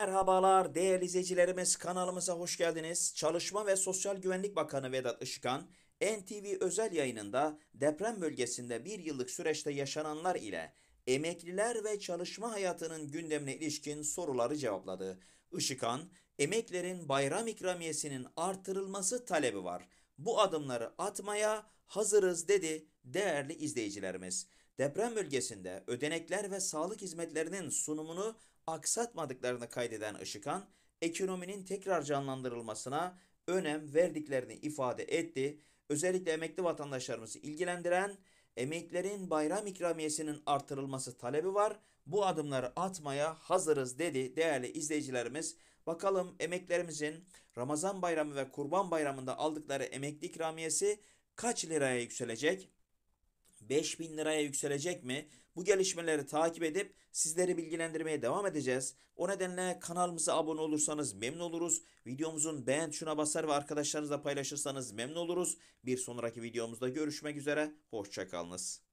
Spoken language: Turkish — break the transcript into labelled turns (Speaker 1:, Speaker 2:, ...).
Speaker 1: Merhabalar değerli izleyicilerimiz kanalımıza hoş geldiniz. Çalışma ve Sosyal Güvenlik Bakanı Vedat Işıkan, NTV özel yayınında deprem bölgesinde bir yıllık süreçte yaşananlar ile emekliler ve çalışma hayatının gündemine ilişkin soruları cevapladı. Işıkan, emeklerin bayram ikramiyesinin artırılması talebi var. Bu adımları atmaya hazırız dedi değerli izleyicilerimiz. Deprem bölgesinde ödenekler ve sağlık hizmetlerinin sunumunu aksatmadıklarını kaydeden Işıkan, ekonominin tekrar canlandırılmasına önem verdiklerini ifade etti. Özellikle emekli vatandaşlarımızı ilgilendiren emeklerin bayram ikramiyesinin artırılması talebi var. Bu adımları atmaya hazırız dedi değerli izleyicilerimiz. Bakalım emeklerimizin Ramazan bayramı ve kurban bayramında aldıkları emekli ikramiyesi kaç liraya yükselecek? 5000 liraya yükselecek mi? Bu gelişmeleri takip edip sizleri bilgilendirmeye devam edeceğiz. O nedenle kanalımıza abone olursanız memnun oluruz. Videomuzun beğen tuşuna basar ve arkadaşlarınızla paylaşırsanız memnun oluruz. Bir sonraki videomuzda görüşmek üzere. Hoşçakalınız.